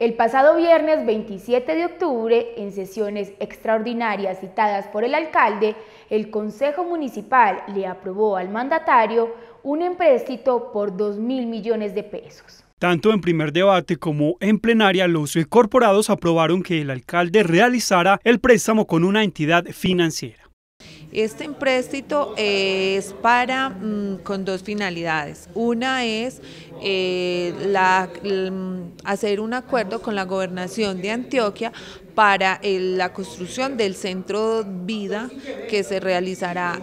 El pasado viernes 27 de octubre, en sesiones extraordinarias citadas por el alcalde, el Consejo Municipal le aprobó al mandatario un empréstito por 2 mil millones de pesos. Tanto en primer debate como en plenaria, los corporados aprobaron que el alcalde realizara el préstamo con una entidad financiera. Este empréstito eh, es para mm, con dos finalidades. Una es eh, la, mm, hacer un acuerdo con la gobernación de Antioquia para eh, la construcción del centro vida que se realizará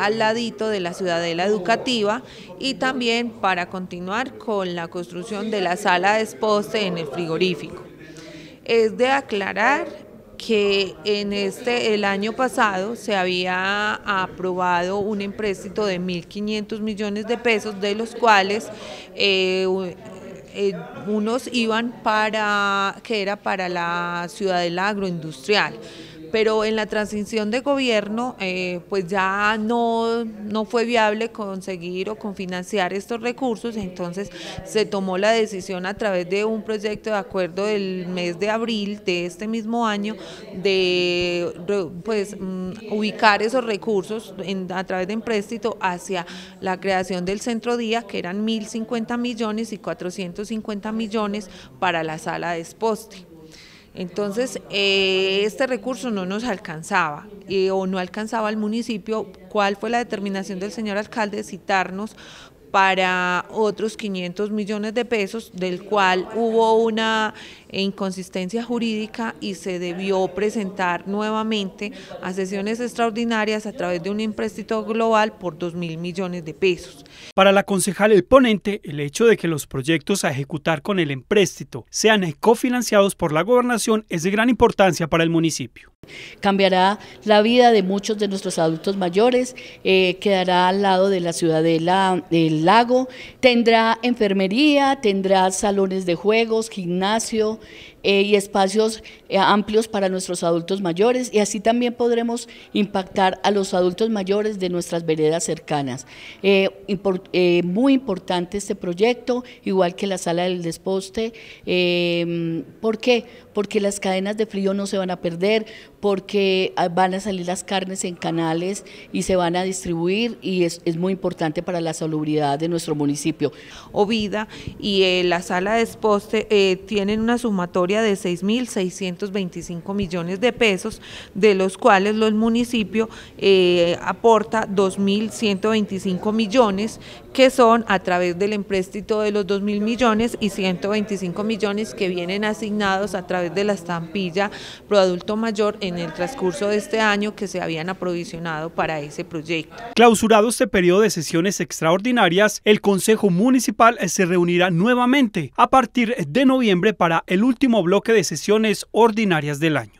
al ladito de la ciudadela educativa y también para continuar con la construcción de la sala de esposte en el frigorífico. Es de aclarar que en este el año pasado se había aprobado un empréstito de 1.500 millones de pesos, de los cuales eh, eh, unos iban para que era para la ciudadela agroindustrial pero en la transición de gobierno eh, pues ya no, no fue viable conseguir o confinanciar estos recursos, entonces se tomó la decisión a través de un proyecto de acuerdo del mes de abril de este mismo año de pues mm, ubicar esos recursos a través de empréstito hacia la creación del centro día que eran 1.050 millones y 450 millones para la sala de entonces, eh, este recurso no nos alcanzaba eh, o no alcanzaba al municipio. ¿Cuál fue la determinación del señor alcalde? Citarnos para otros 500 millones de pesos, del cual hubo una inconsistencia jurídica y se debió presentar nuevamente a sesiones extraordinarias a través de un empréstito global por 2 mil millones de pesos. Para la concejal el ponente, el hecho de que los proyectos a ejecutar con el empréstito sean cofinanciados por la gobernación es de gran importancia para el municipio. Cambiará la vida de muchos de nuestros adultos mayores, eh, quedará al lado de la ciudadela del lago, tendrá enfermería, tendrá salones de juegos, gimnasio, eh, y espacios eh, amplios para nuestros adultos mayores y así también podremos impactar a los adultos mayores de nuestras veredas cercanas. Eh, muy importante este proyecto, igual que la sala del desposte. Em, ¿Por qué? Porque las cadenas de frío no se van a perder, porque ah, van a salir las carnes en canales y se van a distribuir y es, muy importante para la salubridad de nuestro municipio. Ovida y la sala de desposte tienen una sumatoria de 6.625 millones de pesos, de los cuales los municipios eh, aporta 2.125 millones, que son a través del empréstito de los 2.000 millones y 125 millones que vienen asignados a través de la estampilla pro adulto mayor en el transcurso de este año que se habían aprovisionado para ese proyecto. Clausurado este periodo de sesiones extraordinarias, el Consejo Municipal se reunirá nuevamente a partir de noviembre para el último bloque de sesiones ordinarias del año.